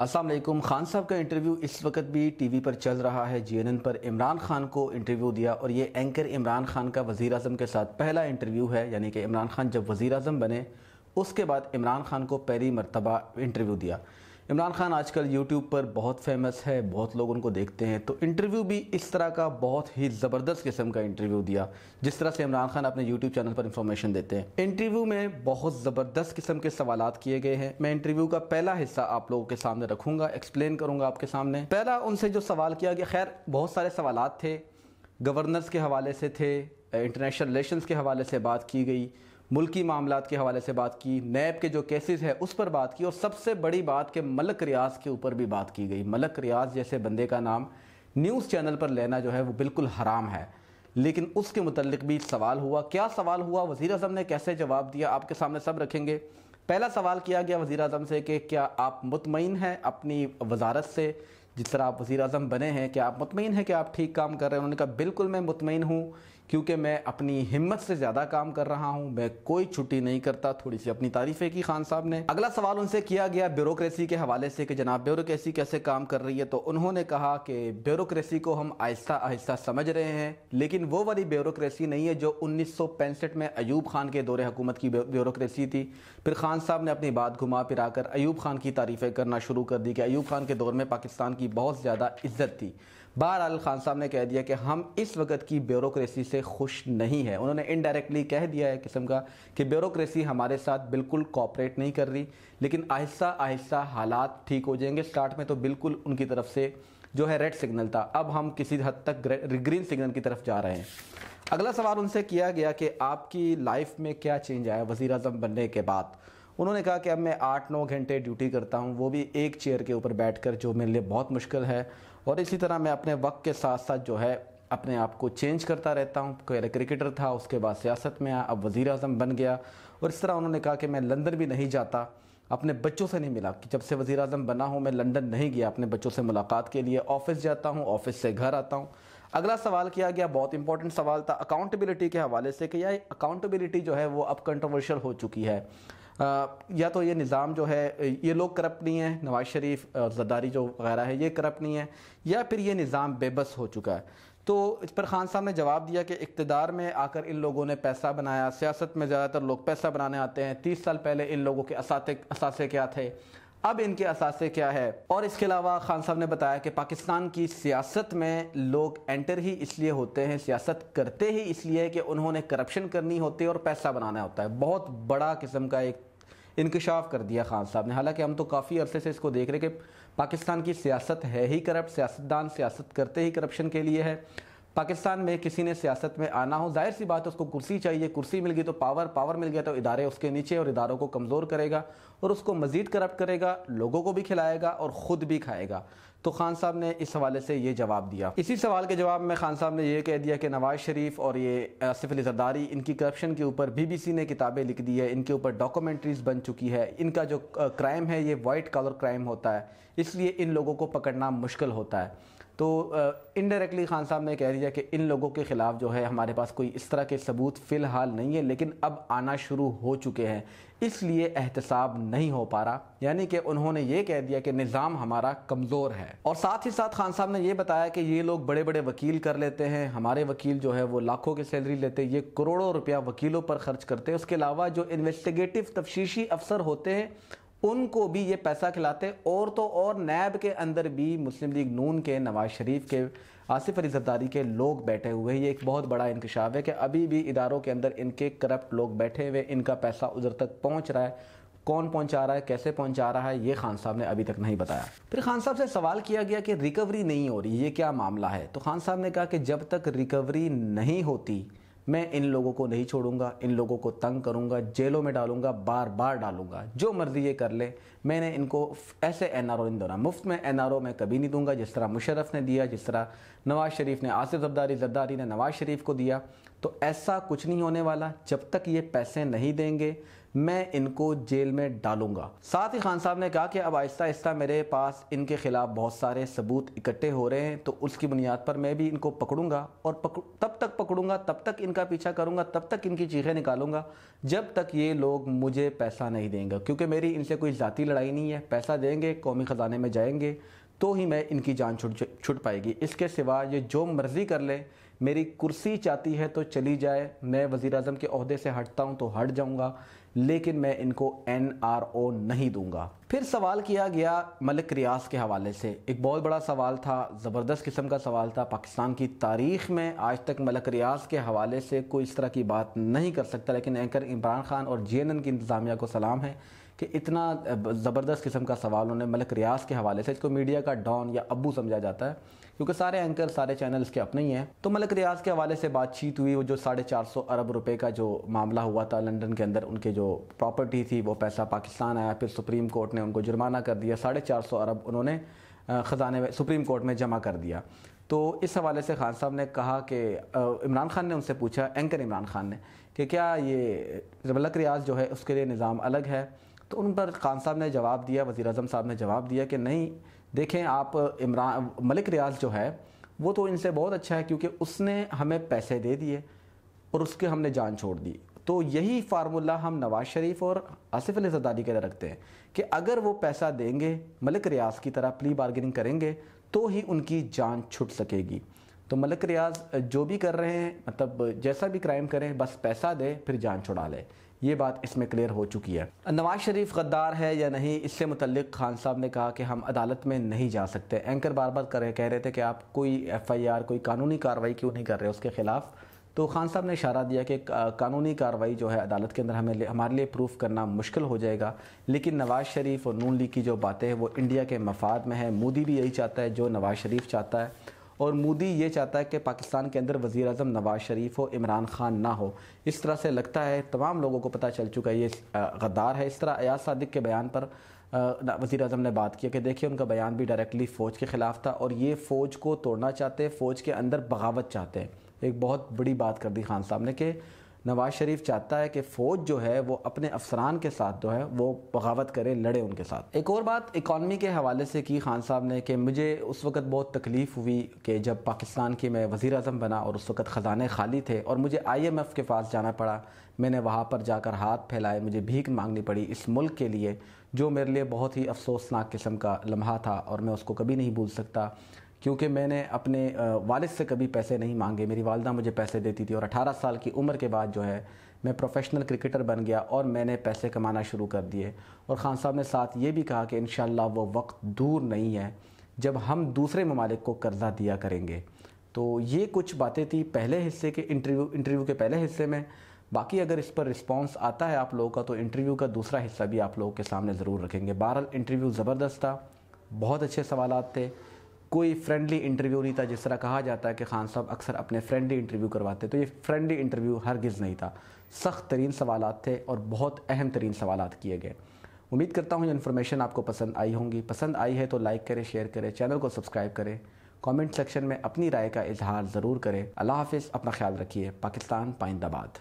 असलम खान साहब का इंटरव्यू इस वक्त भी टीवी पर चल रहा है जीएनएन पर इमरान खान को इंटरव्यू दिया और ये एंकर इमरान खान का वज़ी अजम के साथ पहला इंटरव्यू है यानी कि इमरान खान जब वज़ी अजम बने उसके बाद इमरान खान को पहली मरतबा इंटरव्यू दिया इमरान खान आजकल यूट्यूब पर बहुत फेमस है बहुत लोग उनको देखते हैं तो इंटरव्यू भी इस तरह का बहुत ही ज़बरदस्त किस्म का इंटरव्यू दिया जिस तरह से इमरान खान अपने यूट्यूब चैनल पर इंफॉर्मेशन देते हैं इंटरव्यू में बहुत ज़बरदस्त किस्म के सवाल किए गए हैं मैं इंटरव्यू का पहला हिस्सा आप लोगों के सामने रखूँगा एक्सप्लेन करूँगा आपके सामने पहला उनसे जो सवाल किया गया खैर बहुत सारे सवाल थे गवर्नर्स के हवाले से थे इंटरनेशनल रिलेशन के हवाले से बात की गई मुल्की मामला के हवाले से बात की नैब के जो केसेस है उस पर बात की और सबसे बड़ी बात के मलक रियाज के ऊपर भी बात की गई मलक रियाज जैसे बंदे का नाम न्यूज़ चैनल पर लेना जो है वो बिल्कुल हराम है लेकिन उसके मतलब भी सवाल हुआ क्या सवाल हुआ वज़ी अजम ने कैसे जवाब दिया आपके सामने सब रखेंगे पहला सवाल किया गया वज़ी अजम से कि क्या आप मुतमिन हैं अपनी वजारत से जिस तरह आप वज़ी अजम बने हैं क्या आप मुतमिन हैं कि आप ठीक काम कर रहे हैं उन्होंने कहा बिल्कुल मैं मुतमिन हूँ क्योंकि मैं अपनी हिम्मत से ज़्यादा काम कर रहा हूँ मैं कोई छुट्टी नहीं करता थोड़ी सी अपनी तारीफ़ें की खान साहब ने अगला सवाल उनसे किया गया ब्यूरोक्रेसी के हवाले से कि जनाब ब्यूरोक्रेसी कैसे काम कर रही है तो उन्होंने कहा कि ब्यूरोक्रेसी को हम आहिस्ता आहिस्ता समझ रहे हैं लेकिन वो वाली ब्यूरोक्रेसी नहीं है जो उन्नीस में अयूब खान के दौरे हुकूमत की ब्यूरोक्रेसी थी फिर खान साहब ने अपनी बात घुमा फिराकर अयूब खान की तारीफ़ें करना शुरू कर दी कि अयूब खान के दौर में पाकिस्तान की बहुत ज़्यादा इज्जत थी बहरहाल खान साहब ने कह दिया कि हम इस वक्त की ब्यूरोक्रेसी से खुश नहीं है उन्होंने इनडायरेक्टली कह दिया है किस्म का कि ब्यूरोक्रेसी हमारे साथ बिल्कुल कॉपरेट नहीं कर रही लेकिन आहिस्ता आहिस्ता हालात ठीक हो जाएंगे स्टार्ट में तो बिल्कुल उनकी तरफ से जो है रेड सिग्नल था अब हम किसी हद तक ग्रीन सिग्नल की तरफ जा रहे हैं अगला सवाल उनसे किया गया कि आपकी लाइफ में क्या चेंज आया वज़ी अजम बनने के बाद उन्होंने कहा कि अब मैं आठ नौ घंटे ड्यूटी करता हूँ वो भी एक चेयर के ऊपर बैठ कर जो मेरे लिए बहुत मुश्किल है और इसी तरह मैं अपने वक्त के साथ साथ जो है अपने आप को चेंज करता रहता हूँ पहले क्रिकेटर था उसके बाद सियासत में आया अब वज़ी अजम बन गया और इस तरह उन्होंने कहा कि मैं लंदन भी नहीं जाता अपने बच्चों से नहीं मिला कि जब से वज़ी अजम बना हूँ मैं लंदन नहीं गया अपने बच्चों से मुलाकात के लिए ऑफिस जाता हूँ ऑफिस से घर आता हूँ अगला सवाल किया गया बहुत इंपॉर्टेंट सवाल था अकाउंटेबिलिटी के हवाले से कि यह अकाउंटेबिलिटी जो है वो अब कंट्रोवर्शियल हो चुकी है या तो ये निज़ाम जो है ये लोग करप्ट नहीं है नवाज़ शरीफ जरदारी जो वगैरह है ये करप्ट नहीं है या फिर ये निज़ाम बेबस हो चुका है तो इस पर खान साहब ने जवाब दिया कि इकतदार में आकर इन लोगों ने पैसा बनाया सियासत में ज़्यादातर लोग पैसा बनाने आते हैं तीस साल पहले इन लोगों के असाते असासे क्या थे अब इनके असासे क्या है और इसके अलावा खान साहब ने बताया कि पाकिस्तान की सियासत में लोग एंटर ही इसलिए होते हैं सियासत करते ही इसलिए कि उन्होंने करप्शन करनी होती है और पैसा बनाना होता है बहुत बड़ा किस्म का एक इंकशाफ कर दिया खान साहब ने हालांकि हम तो काफ़ी अरसे से इसको देख रहे कि पाकिस्तान की सियासत है ही करप्ट सियासतदान सियासत करते ही करप्शन के लिए है पाकिस्तान में किसी ने सियासत में आना हो जाहिर सी बात है उसको कुर्सी चाहिए कुर्सी मिल गई तो पावर पावर मिल गया तो इदारे उसके नीचे और इदारों को कमज़ोर करेगा और उसको मज़ीद करप्ट करेगा लोगों को भी खिलाएगा और ख़ुद भी खाएगा तो खान साहब ने इस हवाले से ये जवाब दिया इसी सवाल के जवाब में खान साहब ने यह कह दिया कि नवाज़ शरीफ और ये आसिफ अली जरदारी इनकी करप्शन के ऊपर बीबीसी ने किताबें लिख दी है इनके ऊपर डॉक्यूमेंट्रीज बन चुकी है इनका जो क्राइम है ये वाइट कॉलर क्राइम होता है इसलिए इन लोगों को पकड़ना मुश्किल होता है तो इनडायरेक्टली खान साहब ने कह दिया कि इन लोगों के ख़िलाफ़ जो है हमारे पास कोई इस तरह के सबूत फ़िलहाल नहीं है लेकिन अब आना शुरू हो चुके हैं इसलिए एहतसाब नहीं हो पा रहा यानी कि उन्होंने ये कह दिया कि निज़ाम हमारा कमज़ोर है और साथ ही साथ खान साहब ने ये बताया कि ये लोग बड़े बड़े वकील कर लेते हैं हमारे वकील जो है वो लाखों की सैलरी लेते हैं ये करोड़ों रुपया वकीलों पर खर्च करते हैं उसके अलावा जो इन्वेस्टिगेटिव तफशीशी अफसर होते हैं उनको भी ये पैसा खिलाते और तो और नैब के अंदर भी मुस्लिम लीग नून के नवाज शरीफ के आसिफ अली जरदारी के लोग बैठे हुए ये एक बहुत बड़ा इंकशाफ है कि अभी भी इदारों के अंदर इनके करप्ट लोग बैठे हुए इनका पैसा उधर तक पहुंच रहा है कौन पहुंचा रहा है कैसे पहुंचा रहा है ये खान साहब ने अभी तक नहीं बताया फिर खान साहब से सवाल किया गया कि रिकवरी नहीं हो रही ये क्या मामला है तो खान साहब ने कहा कि जब तक रिकवरी नहीं होती मैं इन लोगों को नहीं छोड़ूंगा इन लोगों को तंग करूंगा जेलों में डालूंगा बार बार डालूंगा जो मर्जी ये कर ले मैंने इनको ऐसे एन आर ओ नहीं दूंगा मुफ्त में एन आर ओ मैं कभी नहीं दूंगा जिस तरह मुशरफ ने दिया जिस तरह नवाज़ शरीफ ने आसिफ जरदारी जरदारी ने नवाज़ शरीफ को दिया तो ऐसा कुछ नहीं होने वाला जब तक ये पैसे नहीं देंगे मैं इनको जेल में डालूंगा साथ ही खान साहब ने कहा कि अब आहिस्ता आहिस्ता मेरे पास इनके खिलाफ बहुत सारे सबूत इकट्ठे हो रहे हैं तो उसकी बुनियाद पर मैं भी इनको पकड़ूंगा और पकड़ तब तक पकड़ूंगा तब तक इनका पीछा करूंगा तब तक इनकी चीखें निकालूंगा जब तक ये लोग मुझे पैसा नहीं देंगे क्योंकि मेरी इनसे कोई ज़ाती लड़ाई नहीं है पैसा देंगे कौमी ख़जाने में जाएंगे तो ही मैं इनकी जान छुट छुट पाएगी इसके सिवा ये जो मर्ज़ी कर ले मेरी कुर्सी चाहती है तो चली जाए मैं वज़ी अजम के अहदे से हटता हूँ तो हट जाऊँगा लेकिन मैं इनको एन आर ओ नहीं दूंगा फिर सवाल किया गया मलिक रियाज के हवाले से एक बहुत बड़ा सवाल था ज़बरदस्त किस्म का सवाल था पाकिस्तान की तारीख में आज तक मलिक रियाज के हवाले से कोई इस तरह की बात नहीं कर सकता लेकिन एंकर इमरान खान और जे की इंतज़ामिया को सलाम है कि इतना ज़बरदस्त किस्म का सवाल उन्हें मलिक रियाज के हवाले से इसको मीडिया का डॉन या अबू समझा जाता है क्योंकि सारे एंकर सारे चैनल इसके अपने ही हैं तो मलिक रियाज के हवाले से बातचीत हुई वो जो साढ़े चार सौ अरब रुपये का जो मामला हुआ था लंदन के अंदर उनके जो प्रॉपर्टी थी वो पैसा पाकिस्तान आया फिर सुप्रीम कोर्ट ने उनको जुर्माना कर दिया साढ़े चार सौ अरब उन्होंने ख़जाने में सुप्रीम कोर्ट में जमा कर दिया तो इस हवाले से खान साहब ने कहा कि इमरान खान ने उनसे पूछा एंकर इमरान खान ने कि क्या ये मलक रियाज जो है उसके लिए निज़ाम अलग है तो उन पर खान साहब ने जवाब दिया वज़ी अजम साहब ने जवाब दिया कि नहीं देखें आप इमरान मलिक रियाज जो है वो तो इनसे बहुत अच्छा है क्योंकि उसने हमें पैसे दे दिए और उसके हमने जान छोड़ दी तो यही फार्मूला हम नवाज़ शरीफ और आसिफ अली जरदारी के लिए रखते हैं कि अगर वो पैसा देंगे मलिक रियाज की तरह प्ली बार्गेनिंग करेंगे तो ही उनकी जान छुट सकेगी तो मलिक रियाज जो भी कर रहे हैं मतलब जैसा भी क्राइम करें बस पैसा दे फिर जान छुड़ा ले ये बात इसमें क्लियर हो चुकी है नवाज शरीफ गद्दार है या नहीं इससे मुतलक खान साहब ने कहा कि हम अदालत में नहीं जा सकते एंकर बार बार कर कह रहे थे कि आप कोई एफ आई आर कोई कानूनी कार्रवाई क्यों नहीं कर रहे उसके ख़िलाफ़ तो खान साहब ने इशारा दिया कि कानूनी कार्रवाई जो है अदालत के अंदर हमें हमारे लिए प्रूफ करना मुश्किल हो जाएगा लेकिन नवाज़ शरीफ और नून लीग की जो बातें हैं वो इंडिया के मफाद में है मोदी भी यही चाहता है जो नवाज़ शरीफ चाहता है और मोदी ये चाहता है कि पाकिस्तान के अंदर वज़ी अजम नवाज़ शरीफ हो इमरान खान ना हो इस तरह से लगता है तमाम लोगों को पता चल चुका है ये गद्दार है इस तरह अयाज सदक के बयान पर वज़ी अजम ने बात की कि देखिए उनका बयान भी डायरेक्टली फ़ौज के ख़िलाफ़ था और ये फ़ौज को तोड़ना चाहते हैं फ़ौज के अंदर बगावत चाहते हैं एक बहुत बड़ी बात कर दी खान साहब ने कि नवाज़ शरीफ चाहता है कि फ़ौज जो है वो अपने अफसरान के साथ जो है वो बगावत करे लड़े उनके साथ एक और बात इकानमी के हवाले से की खान साहब ने कि मुझे उस वक्त बहुत तकलीफ़ हुई कि जब पाकिस्तान की मैं वज़ी अजम बना और उस वक्त ख़जाने खाली थे और मुझे आई एम एफ़ के पास जाना पड़ा मैंने वहाँ पर जाकर हाथ फैलाए मुझे भीख मांगनी पड़ी इस मुल्क के लिए जो मेरे लिए बहुत ही अफसोसनाक किस्म का लम्हा था और मैं उसको कभी नहीं भूल सकता क्योंकि मैंने अपने वालिद से कभी पैसे नहीं मांगे मेरी वालदा मुझे पैसे देती थी और 18 साल की उम्र के बाद जो है मैं प्रोफेशनल क्रिकेटर बन गया और मैंने पैसे कमाना शुरू कर दिए और ख़ान साहब ने साथ ये भी कहा कि इन वो वक्त दूर नहीं है जब हम दूसरे ममालिक को कर्ज़ा दिया करेंगे तो ये कुछ बातें थी पहले हिस्से के इंटरव्यू इंटरव्यू के पहले हिस्से में बाकी अगर इस पर रिस्पांस आता है आप लोगों का तो इंटरव्यू का दूसरा हिस्सा भी आप लोगों के सामने ज़रूर रखेंगे बहरहाल इंटरव्यू ज़बरदस्त था बहुत अच्छे सवाल थे कोई फ्रेंडली इंटरव्यू नहीं था जिस तरह कहा जाता है कि खान साहब अक्सर अपने फ्रेंडली इंटरव्यू करवाते तो ये फ्रेंडली इंटरव्यू हर गिज़ नहीं था सख्त तरीन सवाल थे और बहुत अहम तरीन सवाल किए गए उम्मीद करता हूँ ये इन्फॉर्मेशन आपको पसंद आई होंगी पसंद आई है तो लाइक करें शेयर करें चैनल को सब्सक्राइब करें कमेंट सेक्शन में अपनी राय का इजहार ज़रूर करें अल्लाह हाफिज़ अपना ख्याल रखिए पाकिस्तान पाइंदाबाद